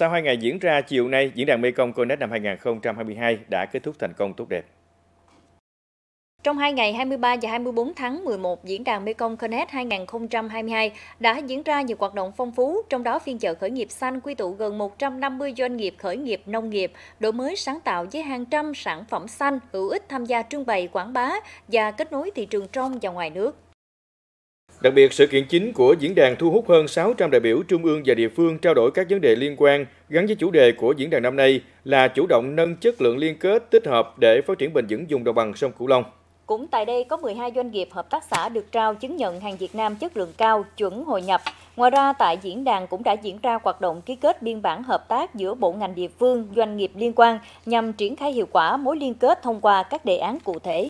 Sau hai ngày diễn ra, chiều nay, Diễn đàn Mekong Connect năm 2022 đã kết thúc thành công tốt đẹp. Trong hai ngày 23 và 24 tháng 11, Diễn đàn Mekong Connect 2022 đã diễn ra nhiều hoạt động phong phú, trong đó phiên chợ khởi nghiệp xanh quy tụ gần 150 doanh nghiệp khởi nghiệp nông nghiệp, đổi mới sáng tạo với hàng trăm sản phẩm xanh hữu ích tham gia trưng bày quảng bá và kết nối thị trường trong và ngoài nước. Đặc biệt, sự kiện chính của diễn đàn thu hút hơn 600 đại biểu trung ương và địa phương trao đổi các vấn đề liên quan gắn với chủ đề của diễn đàn năm nay là chủ động nâng chất lượng liên kết tích hợp để phát triển bền vững vùng đồng bằng sông Cửu Long. Cũng tại đây có 12 doanh nghiệp hợp tác xã được trao chứng nhận hàng Việt Nam chất lượng cao, chuẩn hội nhập. Ngoài ra tại diễn đàn cũng đã diễn ra hoạt động ký kết biên bản hợp tác giữa bộ ngành địa phương, doanh nghiệp liên quan nhằm triển khai hiệu quả mối liên kết thông qua các đề án cụ thể.